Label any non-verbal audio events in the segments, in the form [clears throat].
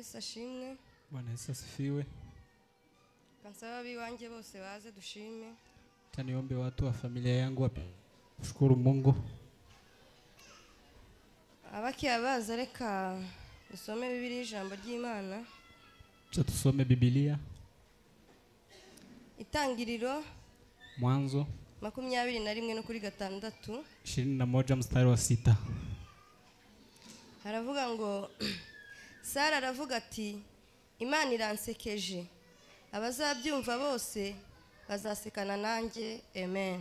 yesu ashimwe bwana yesu kansaba abiwanjye bose baze dushime taniombe watu wa familia yangu washukuru mungu abakiya baza reka dusome bibiliya ijambo ry'imana cha tusome bibiliya itangiriro mwanzo makumyabiri na rimwe no kuri gatandatu ishirini na moja mstari wa sita haravuga ngo [clears throat] sara aravuga ati imana iransekeje abazabyumva bose bazasekana nanjye amen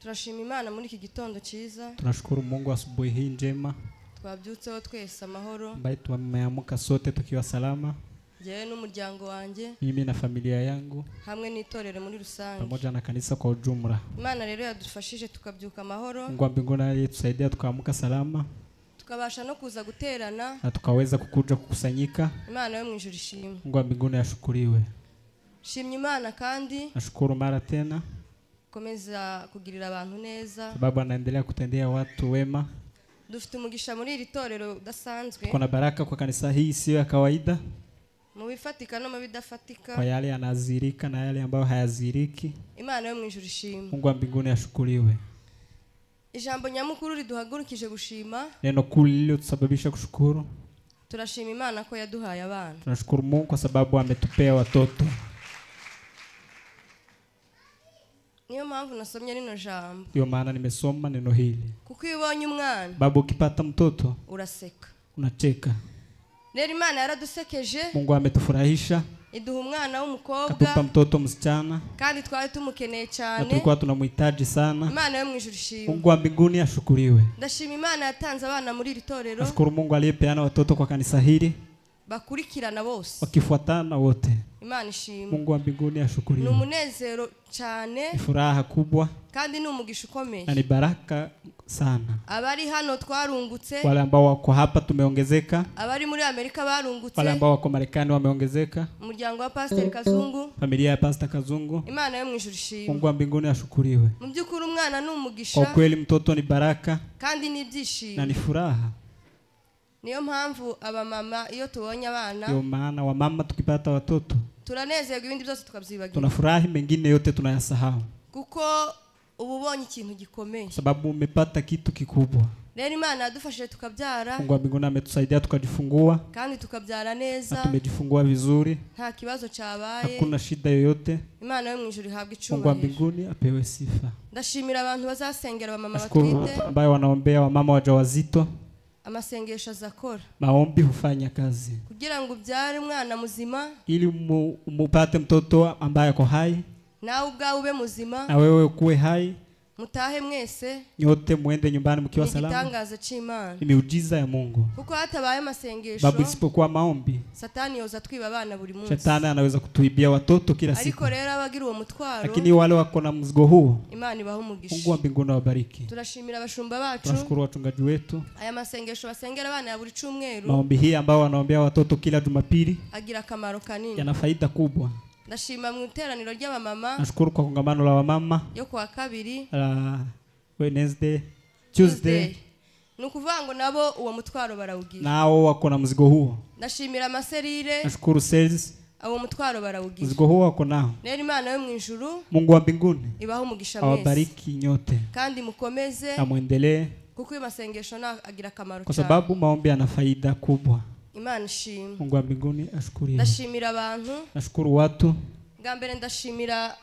turashima imana muri iki gitondo cyiza tunashukuru mungu asubuhi hii twabyutseho twese amahoro ambaye tumeamka sote tukiwa salama jewe n'umuryango wanjye mimi na familia yangu hamwe n'itorero muri rusange pamoja na kanisa kwa ujumla imana rero yadufashije tukabyuka amahoro mungu wa mbinguni aliyetusaidia tukaamka salama tukabasha no kuza guterana na tukaweza kukuja kukusanyika. Imana yo mu ijuru ishimwe. Mungu wa mbinguni Shimye Imana kandi nashukuru mara tena komeza kugirira abantu neza. Sababu anaendelea kutendea watu wema. Dufite umugisha muri iri torero udasanzwe. Tuko baraka kwa kanisa hii sio ya kawaida, mu no mu kwa yale yanazirika na yale ambayo hayaziriki. Imana yo mu ijuru ishimwe. Mungu wa mbinguni ashukuriwe ijambo nyamukuru riduhagurukije gushima neno kuu lililosababisha kushukuru turashima imana ko yaduhaye abana tunashukuru mungu kwa sababu ametupea watoto niyo mpamvu nasomye nino jambo iyo maana nimesoma neno hili kuko iyo ubonye umwana babu ukipata mtoto uraseka unateka rero imana yaradusekeje mungu ametufurahisha iduha umwana w'umukobwa katupa mtoto msichana kandi twari tumukeneye cyane na tulikuwa tunamuhitaji sana imana yo mu ijuru ishimwe mungu wa mbinguni ashukuriwe ndashima imana yatanze abana muri iri torero nashukuru mungu aliyepeana watoto kwa kanisa hili bakurikirana bose wakifuatana wote imana ishimwe mungu wa mbinguni ashukuriwe ni umunezero cyane furaha kubwa kandi ni umugisha ukomeye na ni baraka sana abari hano twarungutse wale ambao wako hapa tumeongezeka abari muri amerika barungutse wale ambao wako marekani wameongezeka umuryango wa pastor kazungu familia ya pastor kazungu imana yo mwijuru ishimwe mungu wa mbinguni ashukuriwe mu by'ukuri umwana ni umugisha kwa kweli mtoto ni baraka kandi ni byishimo na ni furaha niyo mpamvu abamama iyo tubonye abana ndio maana mama tukipata watoto turanezerwa ibindi byose tukabyibagira tunafurahi mengine yote tunayasahau kuko uba ubonye ikintu gikomeye sababu umepata kitu kikubwa rero imana yadufashije tukabyara mungu wa name tusaidia tukajifungua kandi tukabyara neza tumejifungua vizuri nta kibazo cyabaye hakuna shida yoyote imana yo mu ijuru ihabwa icyubahiro mungu wa apewe sifa ndashimira abantu bazasengera abamama batwite ambaye wanaombea wamama wajawazito amasengesho azakora maombi hufanya kazi kugira ngo ubyare umwana muzima ili umupate mtoto ambaye ako hai nawe ubwawe ube muzima na wewe kuwe hai mutahe mwese nyote mwende nyumbani mkiwa salama. Kitangazo chimana imeujiza ya Mungu, kuko hatabaye masengesho, babu isipokuwa maombi, satani yoza twiba abana buri munsi. satani anaweza kutuibia watoto kila siku, ariko rero abagira uwo mutwaro, lakini wale wako na mzigo huo, imani ibahe umugisha. Mungu wa mbinguni awabariki. Turashimira abashumba bacu, tunashukuru watungaji wetu, aya masengesho basengera abana ya buri cumweru maombi hii ambao wanaombea watoto kila Jumapili agira kamaro kanini, yana faida kubwa nashima mu iteraniro ry'abamama nashukuru kwa kongamano la wamama yo kuwa kabiri uh, wednesday tuesday, tuesday. ni ukuvuga ngo nabo uwo mutwaro barawugira nawo wakona muzigo huo nashimira amaserire nashukuru sales abo mutwaro barawugira muzigo huo wako nao rero imana yo mu ijuru mungu wa mbinguni ibaho umugisha mwese awabariki nyote kandi mukomeze na muendelee kuko masengesho na agira akamaro kwa sababu maombi ana faida kubwa imana ishimwe mungu wa mbinguni ashukuriwe ndashimira abantu nashukuru watu ngambere ndashimira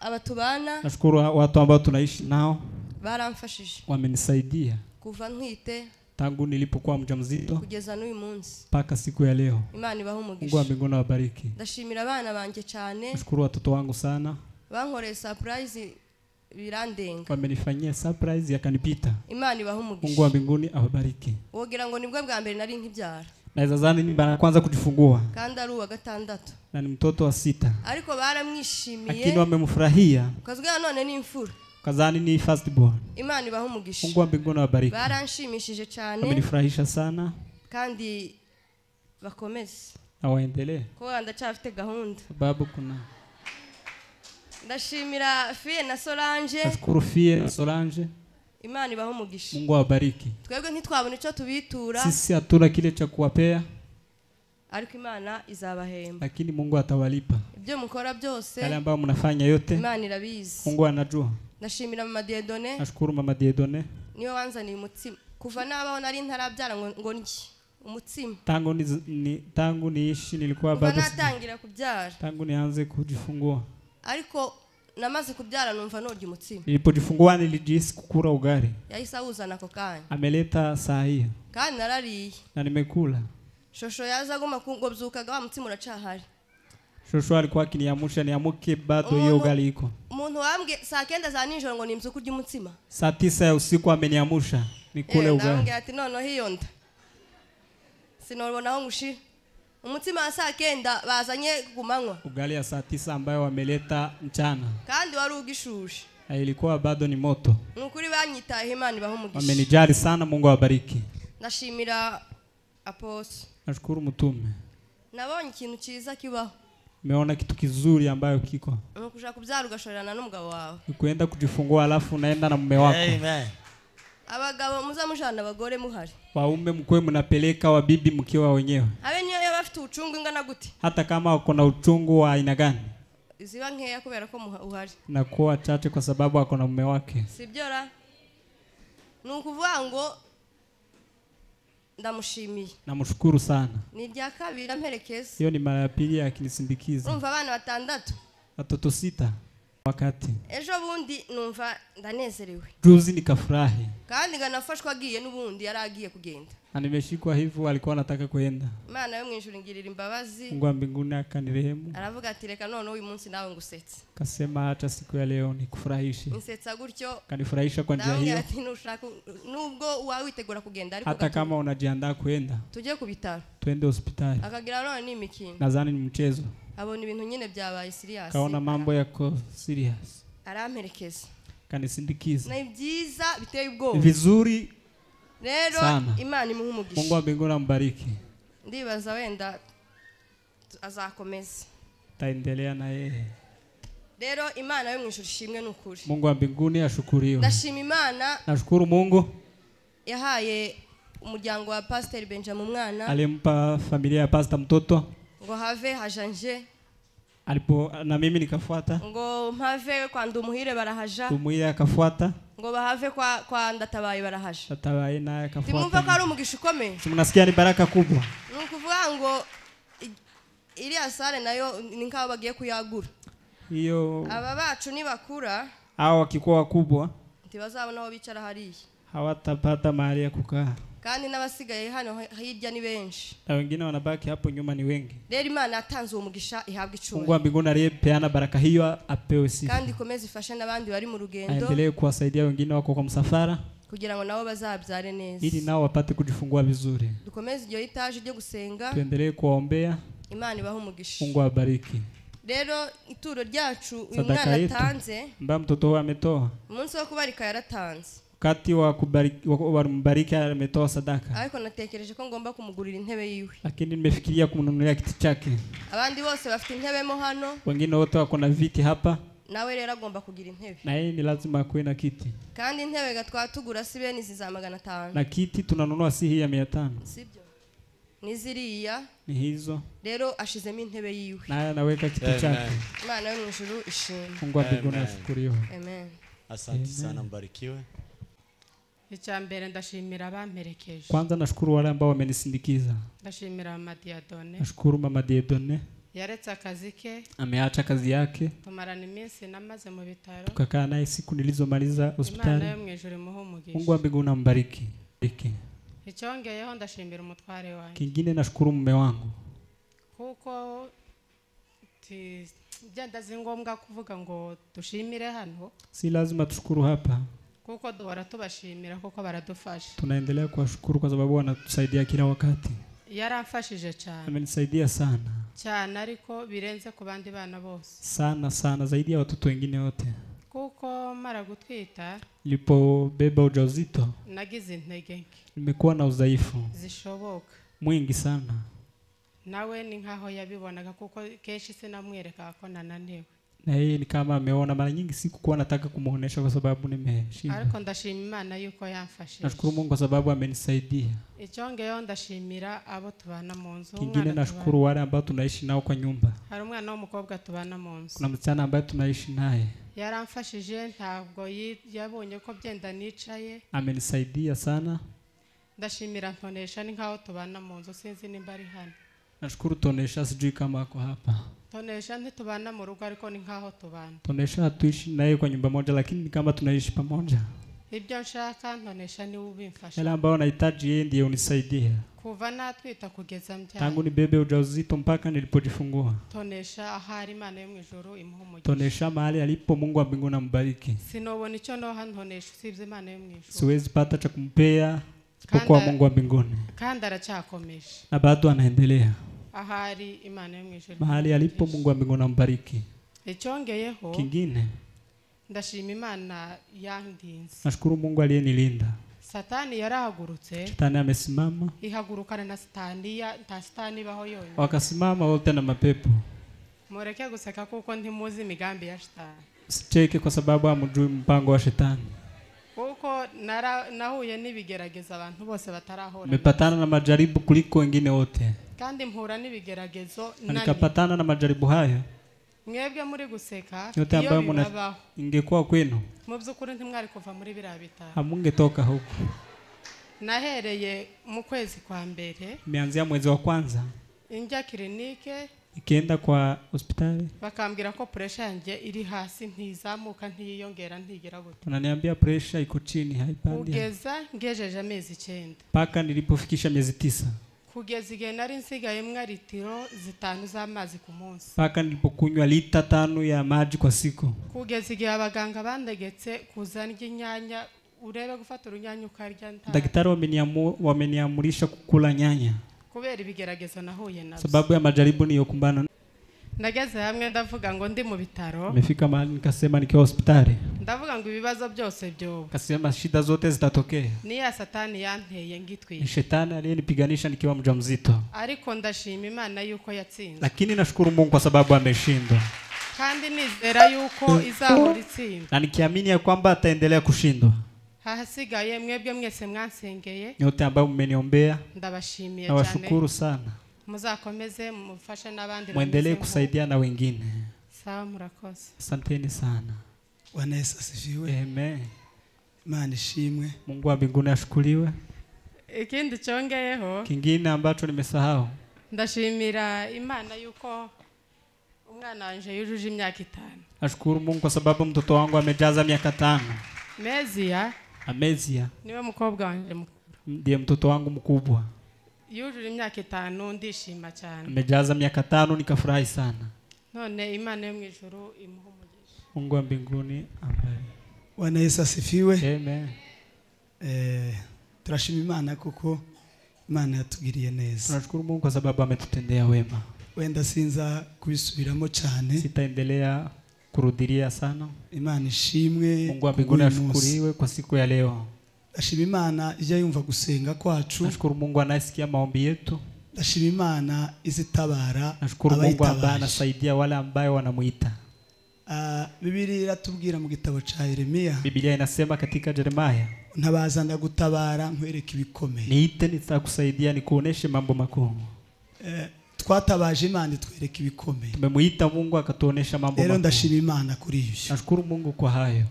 abatubana nashukuru watu ambao tunaishi nao baramfashije wamenisaidia kuva ntwite tangu nilipokuwa mjamzito kugeza n'uyu munsi mpaka siku ya leo imana ibahe umugisha mungu wa mbinguni awabariki ndashimira abana banjye cyane nashukuru watoto wangu sana bankoreye surprise birandenga wamenifanyia surprise yakanipita imana ibahe umugisha mungu wa mbinguni awabariki wogira ngo nibwo bwa mbere nari nkibyara nazazana nimbara kwanza kujifungua kandi ari uwa gatandatu na ni mtoto wa sita ariko baramwishimiye lakini wamemfurahia ukazwa none ni imfura kazani ni first born imana ibaho umugisha mungu wa mbinguni awabariki baranshimishije cyane wamenifurahisha sana kandi bakomeze na waendelee kuko ndacyafite gahunda babu kuna ndashimira fie na solange nashukuru fie na solange Imana ibahe umugisha. Mungu abariki Twebwe ntitwabona icyo tubitura. Sisi atura kile cha kuwapea. Ariko Imana izabahemba. Lakini Mungu atawalipa. Ibyo mukora byose. kale ambayo mnafanya yote. Imana irabizi. Mungu anajua. nashimira mama Diedone. Nashukuru mama Diedone. Niwe wanzaniye umutsima. Kuva nabaho nari ntarabyara ngo ngo ndye umutsima. Tangu ni, ni tangu niishi nilikuwa bado. Kuva natangira kubyara. Tangu nianze kujifungua. Ariko namaze kubyara numva norya umutsima nilipojifungua nilijihisi kukura ugari yahise awuzana ako kanya ameleta saa hiyo kandi narariye na nimekula shosho yaza aguma ngo byukaga wa mutsima uracahari shosho alikuwa akiniamsha niamuke bado hiyo ugari iko umuntu wambwiye saa kenda za ninjoro ngo nimze kurya umutsima saa tisa ya usiku ameniamusha nikule eh, ugali ati noneho hiyo nda sinobona aho umutima wa saa kenda bazanye kumanywa, ugali ya saa tisa ambayo wameleta mchana, kandi wari ugishushe. Na ilikuwa bado ni moto. Ni ukuri banyitayeho Imana ibaha umugisha. Wamenijali sana, Mungu awabariki. Ndashimira Aposi, nashukuru mutume nabonye ikintu cyiza kibaho meona kitu kizuri ambayo kiko Unakuja kubyara ugashorana n'umugabo wawe, ni kuenda kujifungua alafu unaenda na mume wako. Amen. abagabo muzamushana abagore muhari, Waume mkuwe mnapeleka, wabibi mkiwa wenyewe. abe niyo bafite ubucungu ingana gute hata kama akona uchungu wa aina gani ziba nkeya kubera ko uhari na kuwa chache kwa sababu ako na mume wake sibyo ra ni ukuvuga ngo ndamushimiye namushukuru sana ni irya kabiri amperekeza hiyo ni mara ya pili akinisindikiza abana batandatu watoto sita wakati ejo bundi numva ndanezerewe juzi nikafurahi kandi nganafashwa agiye n'ubundi yari agiye kugenda animeshikwa hivyo alikuwa anataka kwenda mana yo mwijuru ngirira imbabazi mungu mbinguni akanirehemu aravuga ati reka none uyu munsi nawe ngusetse kasema hata siku ya leo nikufurahishe nsetsa gutyo kanifurahisha kwa njia hiyo ati nushaka nubwo uwawe kugenda ariko hata kama unajiandaa kwenda tujye ku bitaro twende hospitali akagira none ni mikino nadhani ni mchezo abona ibintu nyine byabaye serious kabona mambo yako siriyasi kandi sindikiza na ibyiza biteye ubwoba vizuri rero imana imuha umugisha mungu wa mbingu nambariki ndibaza wenda azakomeza taendelea na yeye rero imana yo mwijuru ishimwe n'ukuri mungu wa mbinguni ashukuriwe ndashima imana nashukuru mungu yahaye umuryango wa pasiteri benjamin umwana alimpa familia ya pasita mtoto ngo have hajanje alipo na mimi nikafuata ngo mpave kwa ndumuhire barahaja ndumuhire akafuata ngo bahave kwa kwa ndatabaye barahaja ndatabaye na akafuata timumva ko ari umugisha ukomeye simunasikia ni baraka kubwa nukuvuga ngo ili asale nayo ni nk'aho bagiye kuyagura iyo aba bacu ni bakura hao wakikuwa wakubwa ntibazabona aho bicara hariya hawatapata mahali ya kukaa kandi n'abasigaye hano hirya ni benshi na wengine wanabaki hapo nyuma ni wengi rero imana yatanze uwo mugisha ihabwa icumi mungu wa mbinguni aliyepeana baraka hiyo apewe sifa kandi ikomeze ifashe n'abandi bari mu rugendo aendelee kuwasaidia wengine wako kwa msafara kugira ngo nabo bazabyare neza ili nao bapate kujifungua vizuri dukomeze iryo itaje ryo gusenga tuendelee kuwaombea imana ibahe umugisha mungu abariki rero ituro ryacu uyu mwana atanze mba mtoto we ametoa umunsi wo kubarika yaratanze wakati wa kumbariki ametoa sadaka, ariko natekereje ko ngomba kumugurira intebe yiwe, lakini nimefikiria kumununulia kiti chake. Abandi bose bafite intebe mo hano, wengine wote wako na viti hapa nawe rero agomba kugira intebe na yeye ni lazima kuwe na kiti kandi intebe gatwa tugura si bene izi za magana atanu na kiti tunanunua si hii ya mia tano sivyo niziriya ni hizo rero ashizemo intebe yiwe naye anaweka kiti chake imana yo mu ijuru ishimwe mungu wa mbinguni ashukuriwe amen asante sana mbarikiwe icya ndashimira abamperekeje kwanza nashukuru wale ambao wamenisindikiza nashukuru mama Diadone akazi ke ameacha kazi yake tumarana namaze mu bitaro tukakaa naye siku nilizomaliza hospitali Mungu wa mbinguni ambariki ndashimira umutware kingine nashukuru mume wangu kuko ti zi ngombwa kuvuga ngo tushimire hano si lazima tushukuru hapa kuko duhora tubashimira kuko baradufasha. Tunaendelea kuwashukuru kwa sababu wanatusaidia kila wakati. Yarafashije cyane. Amenisaidia sana cyane, ariko birenze ku bandi bana bose, sana sana zaidi ya watoto wengine wote kuko mara gutwita, lipo beba ujauzito nagize intege nke, nimekuwa na udhaifu zishoboka mwingi sana, nawe ni nkaho yabibonaga kuko kenshi sinamwereka ko nananiwe na yeye ni kama ameona. Mara nyingi sikukuwa nataka kumuonesha kwa sababu nimeshinda, ariko ndashima Imana yuko yamfashije. Nashukuru Mungu kwa sababu amenisaidia. Icyo ngeyo ndashimira abo tubana mu nzu. Kingine nashukuru wale ambao tunaishi nao kwa nyumba. Hari umwana w'umukobwa tubana mu kuna msichana ambaye tunaishi naye yaramfashije, ntabwo yabonye ko byenda nicaye, amenisaidia sana. Ndashimira Ntonesha, ni nkaho tubana mu nzu, sinzi nimba ari hano nashukuru tonesha sijui kama ako hapa tonesha ntitubana mu rugo ariko ni nkaho tubana tonesha hatuishi naye kwa nyumba moja lakini ni kama tunaishi pamoja ibyo nshaka ntonesha niwe ubimfasha yale ambayo nahitaji yeye ndiye unisaidie kuva natwita kugeza mbyara tangu ni bebe ujauzito mpaka nilipojifungua tonesha ahari imana yo mwijuru imuhe umugisha tonesha mahali alipo mungu wa mbinguni ambariki sinobona icyo noha ntonesha usibye imana yo mwijuru siwezi pata cha kumpea kwa mungu wa mbinguni kandi aracyakomeje na bado anaendelea ahari imana yo mu mahali alipo mungu wa mbingu nambariki icyongeyeho kingine ndashima imana yandinze nashukuru mungu aliyenilinda satani yarahagurutse shetani amesimama ihagurukana na ya nta stani ibaho yonyine wakasimama wote na mapepo mureke guseka kuko ntimuzi migambi ya shetani sicheke kwa sababu hamjui mpango wa shetani kuko nimepatana na majaribu kuliko wengine wote kandi mpura n'ibigeragezo nani nikapatana na majaribu hayo mwebwe muri guseka yote ambayo mnabaho ingekuwa kwenu mu byukuri ntimwari kuva muri biriya bitaro toka huko nahereye mu kwezi kwa mbere mianzia mwezi wa kwanza inja klinike ikienda kwa hospitali bakambwira ko pressure yanjye iri hasi ntizamuka ntiyiyongera ntigera gute wananiambia pressure iko chini haipandi kugeza ngejeje amezi icyenda mpaka nilipofikisha miezi tisa kugeza igihe nari nsigayemwa litiro zitanu z'amazi ku munsi mpaka nilipokunywa lita tano ya maji kwa siku kugeza igihe abaganga bandegetse kuza ry'inyanya urebe gufata urunyanya ukarya daktari wameniamurisha kukula nyanya kubera ibigeragezo nahuye nabyo sababu ya majaribu niyokumbana ndageze hamwe ndavuga ngo ndi mu bitaro mifika mahali nikasema nikiwa hospitali ndavuga ngo ibibazo byose byo kasema shida zote zitatokea ni ya satani yanteye ngitwika shetani aliyenipiganisha nikiwa mjamzito ariko ndashima imana yuko yatsinze lakini nashukuru mungu kwa sababu ameshindwa kandi nizera yuko eh. izahora itsinda na nikiamini ya kwamba ataendelea kushindwa hahasigaye mwebwe mwese mwansengeye nyote ambayo mmeniombea ndabashimiye na washukuru sana muzakomeze mufashe n'abandi mwendelee kusaidia na wengine sawa murakoze asanteni sana bwana yesu asifiwe amen imana ishimwe mungu wa mbinguni ashukuriwe ikindi chongeyeho kingine ambacho nimesahau ndashimira imana yuko umwana wanje yujuje imyaka itano ashukuru mungu kwa sababu mtoto wangu amejaza miaka tano mezi ya Amezia niwe mukobwa wanjye ndiye mtoto wangu mkubwa, yujuje imyaka itanu, ndishima cyane. Amejaza miaka tano, nikafurahi sana. None Imana yo mu ijuru imuhe umugisha. Mungu wa mbinguni ambaye Bwana Yesu asifiwe. Amen. Eh, turashima Imana kuko Imana yatugiriye neza. turashukura Mungu kwa sababu ametutendea wema. Wenda sinza kubisubiramo cyane. Sitaendelea kurudiria sana. Imana ishimwe. Mungu wa mbinguni ashukuriwe kwa siku ya leo. Ndashima Imana ijya yumva gusenga kwacu. Nashukuru Mungu anayesikia maombi yetu. Ndashima Imana izitabara. Nashukuru Mungu ambaye anasaidia wale ambayo wanamuita. Uh, ah, Biblia inatubwira mu gitabo cha Yeremia. Biblia inasema katika Yeremia, ntabaza ndagutabara nkwereka ibikomeye. Niite nitakusaidia nikuoneshe mambo makuru eh, twatabaje imana itwereka ibikomeye tumemuita mungu akatuonesha mambo rero ndashima imana kuri ibyo nashukuru mungu kwa hayo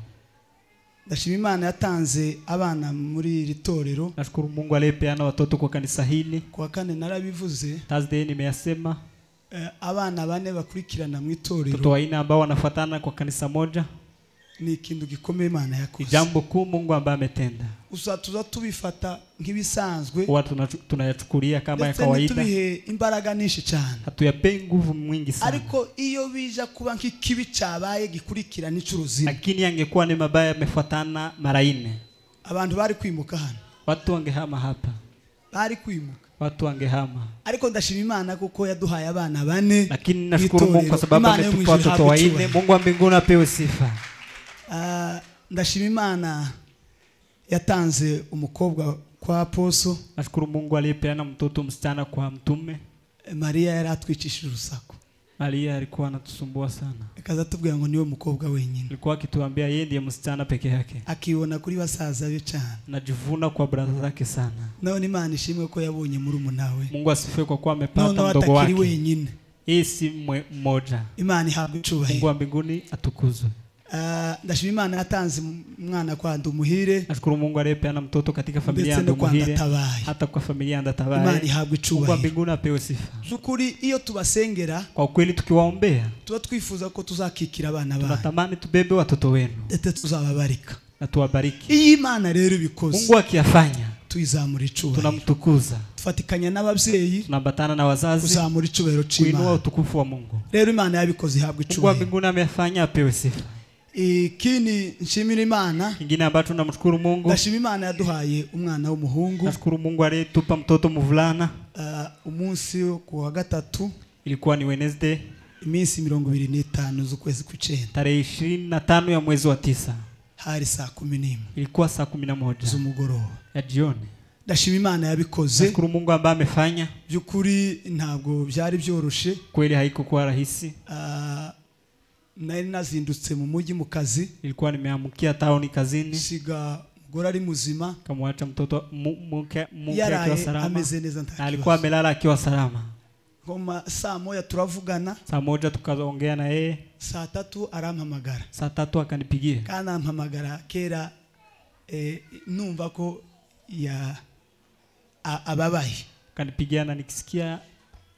ndashima imana yatanze abana muri iri torero nashukuru mungu yana watoto kwa kanisa hili kwa kane narabivuze thursday nimeyasema eh, abana bane bakurikirana mu itorero watoto waine ambao wanafuatana kwa kanisa moja ni ikintu gikomeye imana yakoze jambo kuu mungu ambaye ametenda usatuza tubifata nk'ibisanzwe kama ya kawaida tubihe imbaraga nyinshi cyane nguvu mwingi sana ariko iyo bija kuba nk'ikibi cyabaye zine lakini ni mabaya yamefuatana mara abantu bari kwimuka hano watu wangehama hapa bari kwimuka watu wangehama ariko ndashima imana kuko yaduhaye abana bane lakini nashukuru mungu kwa sababu ametupa watoto wanne mungu wa mbinguni apewe sifa Ah, ndashima imana yatanze umukobwa kwa aposo nashukuru mungu aliyepeana mtoto msichana kwa mtume mariya yari atwicishije urusaku Maria alikuwa anatusumbua sana. ikaza tubwira ngo niwe mukobwa wenyine. Alikuwa akituambia yeye ndiye msichana peke yake. Akiona kuri basaza be cyane. Najivuna kwa brother zake sana. None Imana ishimwe ko yabonye muri umunawe. Mungu asifiwe kwa kuwa amepata mdogo wake. wenyine. Yeye si mmoja. Imana ihabwe icubahiro. Mungu wa mbinguni atukuzwe. Ah, ndashima imana yatanze umwana kwa ndumuhire ashukuru mungu aliyepea na mtoto katika familia yangu muhire hata kwa familia ndatabaye atabaye imana ihabwe icubahiro kwa mbinguni apewe sifa zukuri iyo tubasengera kwa kweli tukiwaombea tuba twifuza ko tuzakikira abana banyu tunatamani tubebe watoto wenu ndetse tuzababarika na tuwabariki iyi imana rero ibikoze mungu akiyafanya tuizamura icubahiro tunamtukuza tufatikanya n'ababyeyi tunambatana na wazazi kuzamura icubahiro cy'imana kuinua utukufu wa mungu rero imana yabikoze ihabwe icubahiro kwa wa mbinguni ameyafanya apewe sifa ikindi nshimira imana ingine ambacho namshukuru mungu ndashima imana yaduhaye umwana w'umuhungu nashukuru mungu aliyetupa mtoto mvulana uh, umunsi kuwa gatatu ilikuwa ni wednesday iminsi mirongo ibiri n'itanu z'ukwezi kw'icyenda tarehe ishirini na tanu ya mwezi wa tisa hari saa kumi n'imwe ilikuwa saa kumi na moja z'umugoroba ya jioni ndashima imana yabikoze nashukuru mungu ambaye amefanya by'ukuri ntabwo byari byoroshye kweli haikukuwa rahisi uh, nari nazindutse mu muji mu kazi nilikuwa nimeamkia tauni kazini siga mgore ari muzima kamwacha mtoto mke mke akiwa salama alikuwa amelala akiwa salama ngoma saa moja turavugana saa moja tukaongea na yeye saa tatu arampamagara saa tatu akanipigia kanampamagara kera e, numva ko ya ababaye akanipigia na nikisikia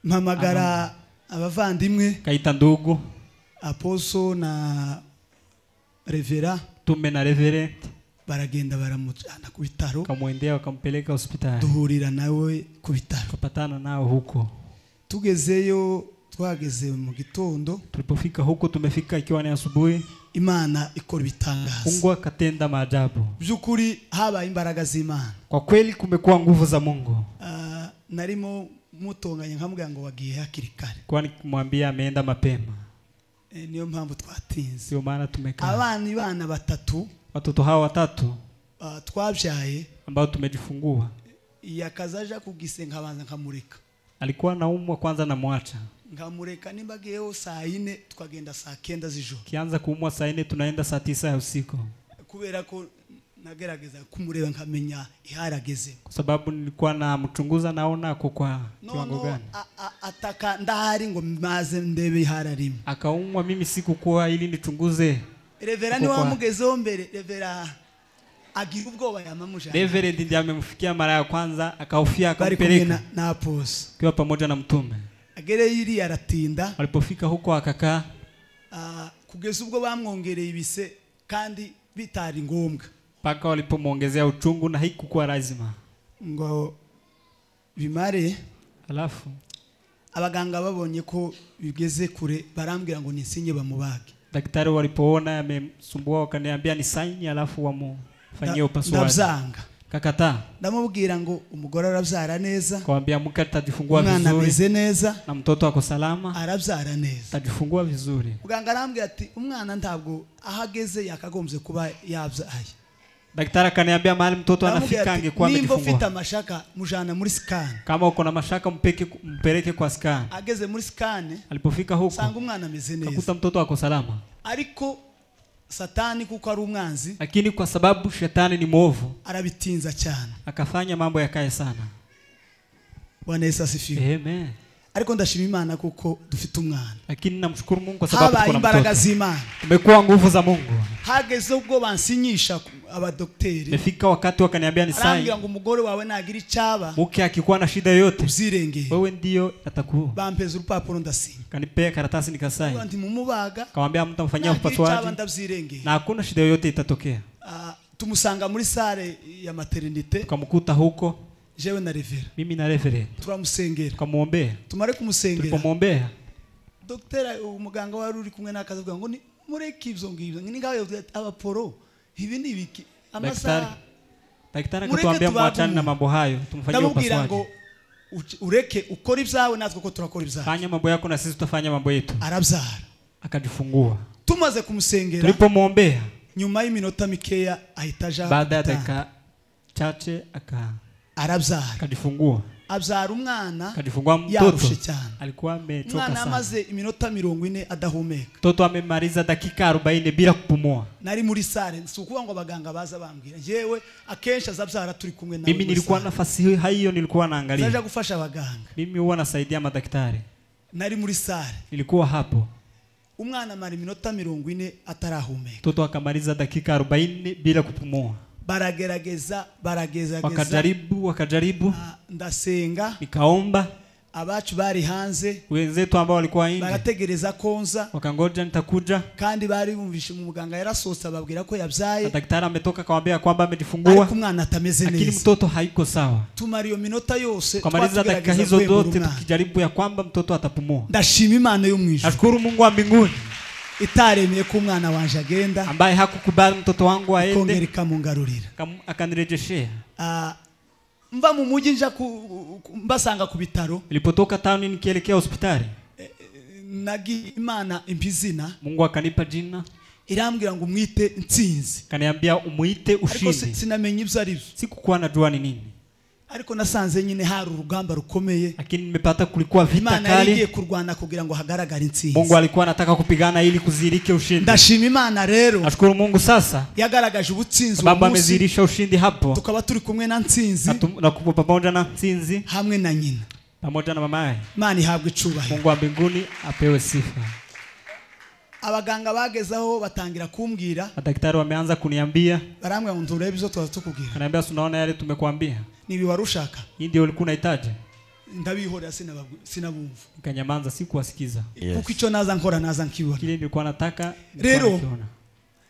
mpamagara abavandimwe kaita ndugu aposo na revera tume na reverente baragenda baramujyana ah, ku bitaro kamwendea wakampeleka hospitali duhurira nawe ku bitaro kapatana nao huko tugezeyo twageze mu gitondo tulipofika huko tumefika ikiwa ni asubuhi imana ikora ibitangaza mungu akatenda maajabu by'ukuri habaye imbaraga z'imana kwa kweli kumekuwa nguvu za mungu uh, ah, narimo mutunganye nkamubwira ngo wagiye hakiri kare kwani kumwambia ameenda mapema Eh, niyo mpamvu twatinze ndio maana tumekaa abana bana batatu watoto hawa watatu uh, twabyaye ambao tumejifungua yakazaja kugise nkabanza nkamureka alikuwa naumwa kwanza namwacha nkamureka nimbageo saa ine tukagenda saa kenda zijo kianza kuumwa saa ine tunaenda saa tisa ya usiku kubera ko nagerageza kumureba nkamenya iharageze kwa sababu nilikuwa namchunguza naona ako kwa kiwango gani ataka ndahari ngo maze ndebe ihararimo akaumwa mimi sikukuwa ili nichunguze revera ni wamugezeho mbere revera agira ubwoba yamamuja reverend ndiye amemfikia mara ya kwanza akahofia akampeleka na apos kwa pamoja na mtume agere yili aratinda alipofika huko akakaa uh, kugeza ubwo bamwongereye ibise kandi bitari ngombwa mpaka walipomwongezea uchungu na haikukuwa lazima ngo bimare alafu abaganga babonye ko bigeze kure barambwira ngo nisinye bamubage daktari walipoona amemsumbua wakaniambia ni saini alafu wamufanyie upasuaji kakata ndamubwira ngo umugore arabyara neza kwambia mke atajifungua vizuri ameze neza na mtoto ako salama arabyara neza atajifungua vizuri muganga arambwira ati umwana ntabwo ahageze yakagombye kuba yabyaye daktari akaniambia mahali mtoto anafika angekuwa amejifungua. mashaka mujana muri scan. Kama uko na mashaka mpeke, mpeleke kwa scan. Ageze muri scan. Alipofika huko sanga mwana ameze neza, kakuta mtoto ako salama, ariko satani kuko ari umwanzi lakini kwa sababu shetani ni mwovu arabitinza cyane, akafanya mambo yakaye sana. Bwana Yesu asifiwe. Amen. Ariko ndashima Imana kuko dufite umwana, lakini namshukuru Mungu kwa sababu tuko na mtoto imbaraga mtoto. z'Imana, Umekuwa nguvu za Mungu. hageze ubwo bansinyisha ku abadokteri nifika wakati wakaniambia ni sahi ngo umugore wawe nagira icaba mke akikuwa na shida yote uzirenge wewe ndio ataku bampeza urupapuro ndasinya kanipea karatasi nikasaini ndi mumubaga kawambia mtamfanyia upasuaji na hakuna shida yote itatokea ah, tumusanga muri sare ya maternite kamukuta huko jewe na revera mimi na revera turamusengera tukamwombea tumare kumusengera tulipomwombea doktera umuganga wari uri kumwe n'akazi ngo ni mureke ibyo ngibyo ni ngaho abaporo hivi ni wiki amasaha daktari akatuambia mwatani na mambo hayo tumfanyie upasuaji ureke ukore ibyawe natwe ko turakora ibyawe fanya mambo yako na sisi tutafanya mambo yetu arabyara akajifungua tumaze kumsengera tulipomwombea nyuma y'iminota mikeya ahita aja baada ya dakika chache aka arabyara akajifungua abyara umwana yarushe cyane umwana amaze iminota mirongo ine adahumeka toto amemariza dakika arobaine bila kupumua nari muri sare si ukuvuga ngo abaganga baza bambwira yewe akenshi azabyara turi kumwe nawe mimi nilikuwa nafasi hiyo nilikuwa naangalia naje gufasha abaganga mimi huwa nasaidia madaktari nari muri sare nilikuwa hapo umwana amara iminota mirongo ine atarahumeka toto akamariza dakika arobaine bila kupumua baragerageza baragerageza wakajaribu wakajaribu ah, ndasenga nikaomba abacu bari hanze wenzetu ambao walikuwa nje barategereza konza wakangoja nitakuja kandi bari bumvishe muganga yarasohotse ababwira ko yabyaye daktari ametoka kawaambia kwamba amejifungua ariko mwana atameze neza lakini mtoto haiko sawa tumara iyo minota yose tukamaliza dakika hizo zote tukijaribu ya kwamba mtoto atapumua ndashima imana yo mwisho nashukuru Mungu wa mbinguni itaremeye ko umwana wanje agenda ambaye hakukubali mtoto wangu aende kongera ikamungarurira akanirejeshea uh, mva mu muji nja mbasanga ku bitaro lipotoka town nikielekea hospitali eh, eh, nagi imana impizina Mungu akanipa jina irambwira ngo umwite ntsinzi kaniambia umwite ushindi ariko sinamenye ibyo arivyo sikukwana duani nini ariko nasanze nyine hari urugamba rukomeye lakini nimepata kulikuwa vita kali imana kurwana kugira ngo hagaragare intsinzi mungu alikuwa anataka kupigana ili kuzirike ushindi ndashima imana rero nashukuru mungu sasa yagaragaje ubutsinzi baba amezirisha ushindi hapo tukaba turi kumwe na ntsinzi na pamoja na ntsinzi hamwe na nyina pamoja na mama yake imana ihabwe icubahiro mungu wa mbinguni apewe sifa abaganga bagezaho batangira kumbwira madaktari wameanza kuniambia barambwira ngo turebe izo tuza tukubwira anaambia tunaona yale tumekwambia nibiwarushaka hii ndio ulikuwa unahitaji ndabihorera sinabumva nkanyamanza sikuwasikiza yes. kuko icyo naza nkora naza nkibona kile nilikuwa nataka rero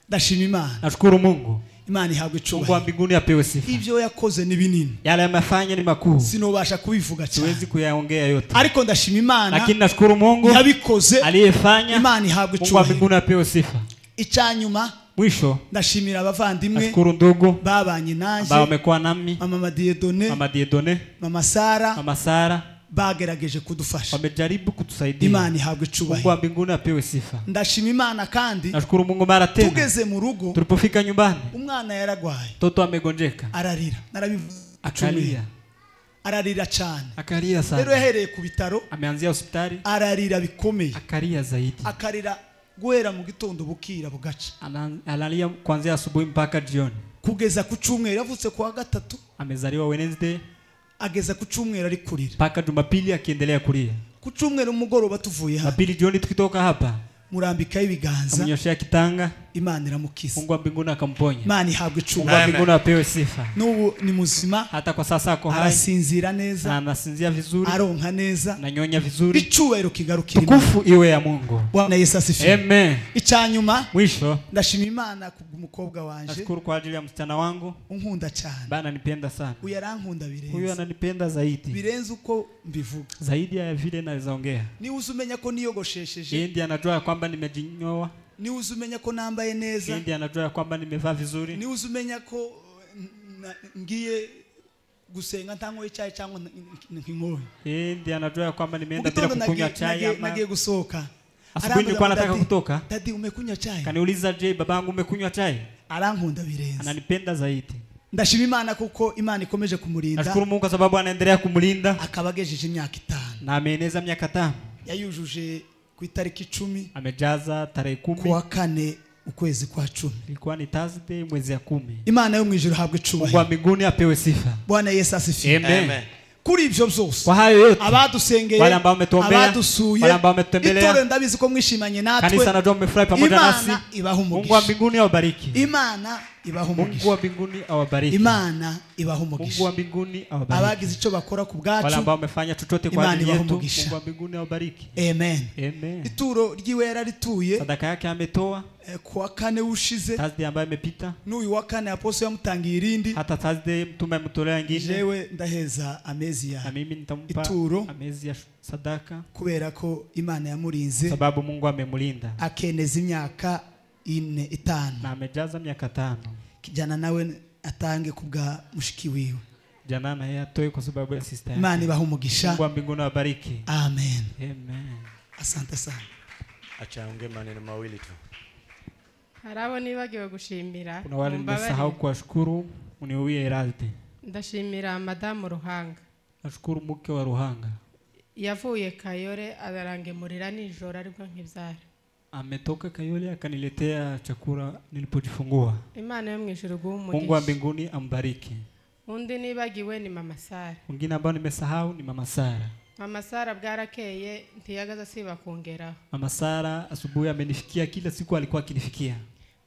ndashima imana nashukuru mungu imana ihabwa icyubahiro mungu wa ya apewe sifa ibyo yakoze ni binini yale amefanya ni makuu sinobasha kubivuga cyane siwezi kuyaongea yote ariko ndashima imana lakini nashukuru mungu yabikoze aliyefanya imana ihabwa icyubahiro mungu wa ya apewe sifa icyanyuma mwisho ndashimira abavandimwe ndugu babanye nanje bamekwa nami mama Diedone mama Diedone mama Sara mama Sara bagerageje kudufasha wamejaribu kutusaidia imana ihabwe chubahiro Mungu mbinguni apewe sifa ndashima imana kandi nashukuru Mungu mara tena tugeze mu rugo tulipofika nyumbani umwana yaragwaye toto amegonjeka ararira narabivuze akalia ararira cyane akalia sana rero yahereye ku bitaro ameanzia hospitali ararira bikomeye akalia zaidi akarira guhera mu gitondo bukira bugaca analia kwanzia asubuhi mpaka jioni kugeza ku cyumweru yavutse kuwa gatatu amezaliwa Wednesday ageza ku cyumweru ari kurira mpaka Jumapili akiendelea kulia ku cyumweru mugoroba tuvuye hapa Jumapili jioni tukitoka hapa murambikaho ibiganza mnyoshea kitanga imana iramukisa mungu wa mbinguni akamponya imana ihabwa icumbi mungu wa mbinguni apewe sifa n'ubu ni muzima hata kwa sasa ako hai arasinzira neza anasinzia vizuri aronka neza nanyonya vizuri icubahiro kigarukira tukufu iwe ya mungu bwana yesu asifiwe amen icyanyuma mwisho ndashima imana kumukobwa wanje nashikuru kwa ajili ya msichana wangu unkunda cyane bana nipenda sana huyu arankunda birenze huyu ananipenda zaidi birenze uko mbivuga zaidi ya vile naweza ongea ni uzumenya ko niyogoshesheje yeye ndiye anajua kwamba nimejinyowa ni uzumenya ko nambaye neza kindi anajua kwamba nimevaa vizuri ni uzumenya ko ngiye gusenga ntanyoye chai cyangwa nkinyoye kindi anajua kwamba nimeenda bila kukunywa chai ama nagiye gusoka asubuhi kwa nataka kutoka dadi umekunywa chai kaniuliza je babangu umekunywa chai arankunda birenze ananipenda zaidi ndashima imana kuko imana ikomeje kumurinda nashukuru mungu sababu anaendelea kumulinda akabagejeje imyaka 5 na ameneza imyaka 5 yayujuje ku itariki icumi amejaza tarehe kumi kuwa kane ukwezi kwa chumi ilikuwa ni Thursday mwezi ya kumi. Imana yo mwijuru habwe chubahiro, Mungu wa mbinguni apewe sifa. Bwana Yesu asifiwe. Amen. Amen. Kuri ibyo byose, kwa hayo yote, abadusengeye, wale ambao umetuombea, abadusuye, wale ambao umetembelea itore ndabizi ko mwishimanye natwe, kanisa na domo pamoja nasi, Imana ibahumugishwe, Mungu wa mbinguni awabariki, Imana ibaha umugisha Mungu wa mbinguni awabariki Imana ibaha wa mbinguni awabariki abagize ico bakora ku bwacu wala ambao wamefanya chochote kwa ajili yetu Mungu wa mbinguni awabariki Amen Amen ituro ryiwera rituye sadaka yake ametoa eh, kwa kane ushize Thursday ambayo imepita n'uyu wa kane aposo yamutangiye irindi hata Thursday mtume amtolea ingine jewe ndaheza amezi ya na mimi nitampa ituro amezi ya sadaka kubera ko Imana yamurinze sababu Mungu amemulinda akeneza imyaka ine itano na amejaza miaka tano. Kijana nawe atange kubwa mshiki wiwe jana na naye atoe kwa sababu ya sister yake. Imani ibahe umugisha. Mungu wa mbinguni awabariki. Amen. Amen. Asante sana. Acha ongee maneno mawili tu. Harabo nibagiwe gushimira. Kuna wale nimesahau kuwashukuru, mniwie Heralde. Ndashimira Madamu Ruhanga. Nashukuru mke wa Ruhanga. Yavuye Kayore ararangemurira nijoro aribwo nkibyara ametoka Kayole akaniletea chakula nilipojifungua. Imana yo mwijuru guhe umugisha. Mungu wa mbinguni ambariki. Undi nibagiwe ni mama Sara. Mwingine ambao nimesahau ni mama Sara. Mama Sara bwarakeye ntiyagaza siba kongeraho. Mama Sara asubuhi amenifikia, kila siku alikuwa akinifikia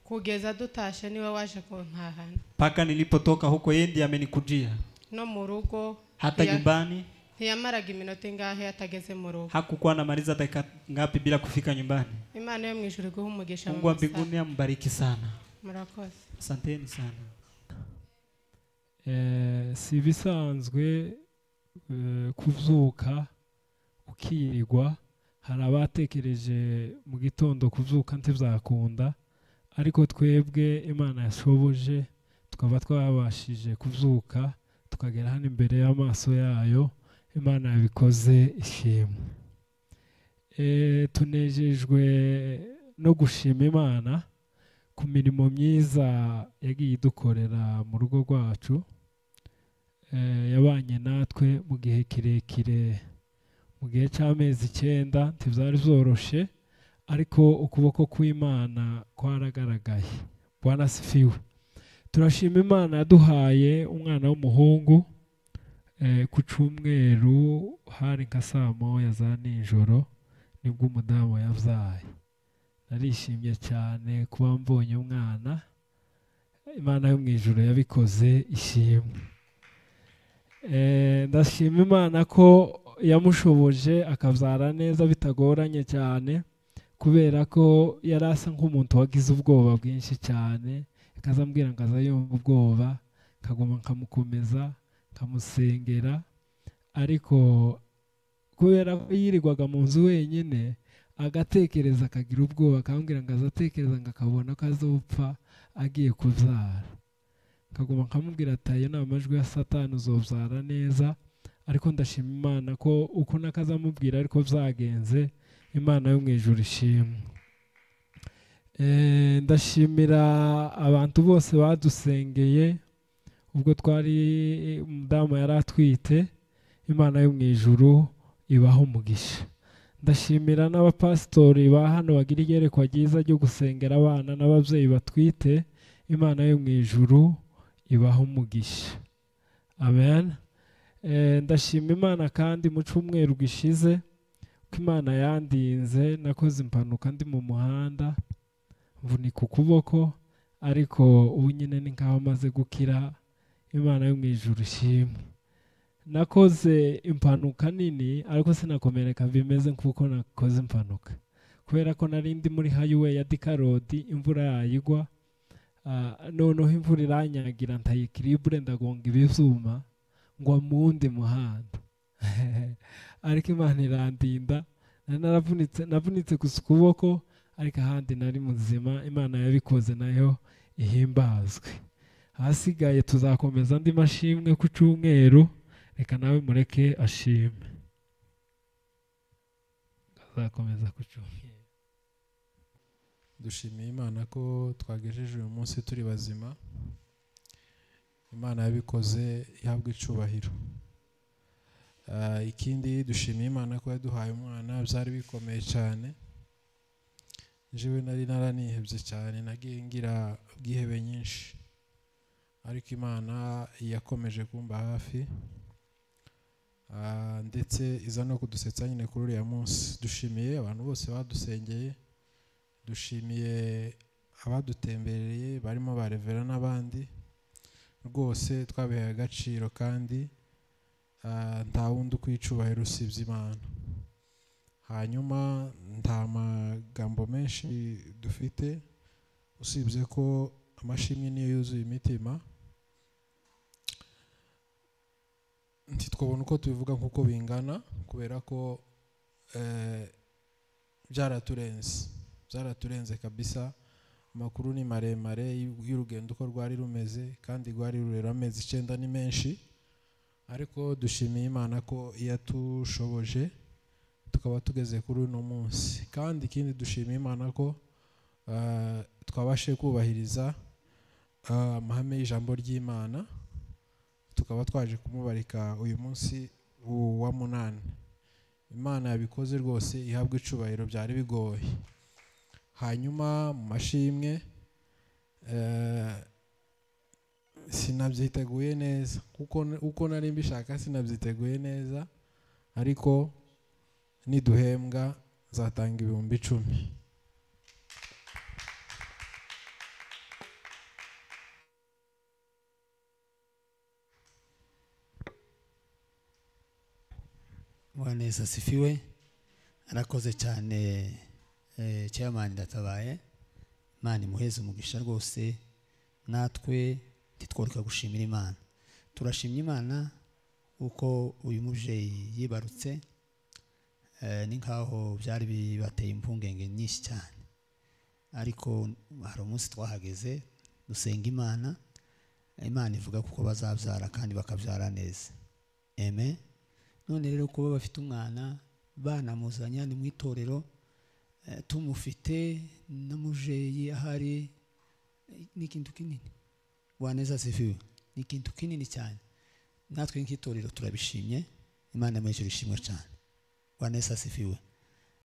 kugeza dutashe, niwe waje kumpahana mpaka nilipotoka huko, yeye ndiye amenikujia no murugo hata nyumbani yamaraga iminota ingahe atageze mu rugo hakukuwa anamaliza dakika ngapi bila kufika nyumbani imana yo mu ijuru iguha umugisha mungu wa mbinguni ambariki sana murakoze asanteni sana eh, si ibisanzwe eh, kuzuka ukirirwa hari abatekereje mu gitondo kuzuka ntizakunda ariko twebwe imana yashoboje tukaba twabashije kuzuka tukagera hano imbere y'amaso yayo imana yabikoze ishimwe e, tunejejwe no gushima imana ku mirimo myiza yagiye idukorera mu rugo rwacu e, yabanye natwe mu gihe kirekire mu gihe cy'amezi icyenda ntibyari byoroshye ariko ukuboko kw'imana kwaragaragaye bwana turashima imana yaduhaye umwana w'umuhungu Eh, ku cumweru hari nka saa moya za nijoro nibwo umudamu yabyaye narishimye cyane kuba mbonye umwana imana yo mu ijoro yabikoze ishimwe eh, ndashima imana ko yamushoboje akabyara neza bitagoranye cyane kubera ko yari asa nk'umuntu wagize ubwoba bwinshi cyane akazambwira ngo aza ubwoba kaguma nkamukomeza nkamusengera ariko kubera ko yirirwaga mu nzu wenyine agatekereza akagira ubwoba akambwira ngo azatekereza ngo akabona ko azopfa agiye kubyara akaguma nkamubwira ati ayo ni amajwi ya satani uzobyara neza ariko ndashima imana ko uko n'akazamubwira ariko byagenze imana yo mu ijoro ishimwe eh, ndashimira abantu bose badusengeye ubwo twari umudamu yari atwite imana yo mu ijuru ibaho umugisha ndashimira n'abapasitori ba hano bagira iyerekwa ryiza ryo gusengera abana n'ababyeyi batwite imana yo mu ijuru ibaho umugisha amen eh, ndashima imana kandi mu cyumweru gishize ko imana yandinze nakoze impanuka ndi mu muhanda mvunika ukuboko ariko ubu nyine ni nk'aho amaze gukira imana yo mu ijuru ishimwe nakoze impanuka nini ariko sinakomereka bimeze nk'uko nakoze impanuka kubera ko nari ndi muri highway ya dikarodi imvura yayigwa ah, noneho imvura iranyagira ikiribure ndagonga ibizuma ngo wundi muhanda [laughs] ariko imana irandinda navunitse gusa ukuboko ariko ahandi nari muzima imana yabikoze nayo ihimbazwe ahasigaye tuzakomeza andi mashimwe ku cyumweru reka nawe mureke ashime azakomeza ku cyumweru dushimiye imana ko twagejeje uyu munsi turi bazima imana yabikoze ihabwa icyubahiro ah, ikindi dushimiye imana ko yaduhaye umwana byari bikomeye cyane njyewe nari naranihebye cyane nagiye ngira ubwihebe nyinshi ariko imana yakomeje kumba hafi ah, ndetse iza no kudusetsa nyine kuri uriya munsi dushimiye abantu bose badusengeye dushimiye abadutembereye barimo barevera n'abandi rwose twabihaye agaciro kandi ah, nta wundi ukwicubahira usibye imana hanyuma nta magambo menshi dufite usibye ko amashimwe niyo yuzuye imitima ntitwabona uko tubivuga nk'uko bingana kubera ko eh, byaraturenze byaraturenze kabisa amakuru ni maremare y'urugendo uko rwari rumeze kandi rwari rurera amezi icyenda ni menshi ariko dushimiye imana ko yatushoboje tukaba tugeze kuri uno munsi kandi ikindi dushimiye imana ko eh, twabashe kubahiriza eh, amahame y'ijambo ry'imana tukaba twaje kumubarika uyu munsi wa munani imana yabikoze rwose ihabwa icubahiro byari bigoye hanyuma mu mashimwe eh, sinabyiteguye neza kuko uko nari mbishaka sinabyiteguye neza ariko niduhembwa nzatanga ibihumbi icumi Bwana Yesu asifiwe arakoze cyane eh, chairman ndatabaye imana imuheze umugisha rwose natwe ntitworeka gushimira imana turashimye imana uko uyu mubyeyi yibarutse eh, ni nkaho byari bibateye impungenge nyinshi cyane ariko hari umunsi twahageze dusenga imana imana ivuga kuko bazabyara kandi bakabyara neza amen none rero kuba bafite umwana banamuzanya ni mu itorero eh, tumufite n'umujeyi ahari ni ikintu kinini waneza ziviwe ni ikintu kinini cyane natwe nk'itorero turabishimye imana mu ijuru ishimwe cyane waneza ziviwe